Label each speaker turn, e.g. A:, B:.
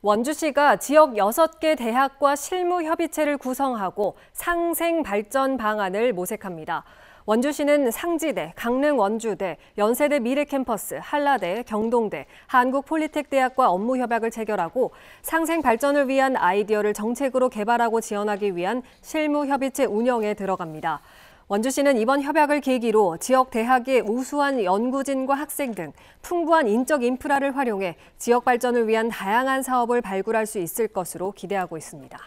A: 원주시가 지역 6개 대학과 실무 협의체를 구성하고 상생 발전 방안을 모색합니다. 원주시는 상지대, 강릉 원주대, 연세대 미래캠퍼스, 한라대, 경동대, 한국폴리텍대학과 업무 협약을 체결하고 상생 발전을 위한 아이디어를 정책으로 개발하고 지원하기 위한 실무 협의체 운영에 들어갑니다. 원주시는 이번 협약을 계기로 지역 대학의 우수한 연구진과 학생 등 풍부한 인적 인프라를 활용해 지역 발전을 위한 다양한 사업을 발굴할 수 있을 것으로 기대하고 있습니다.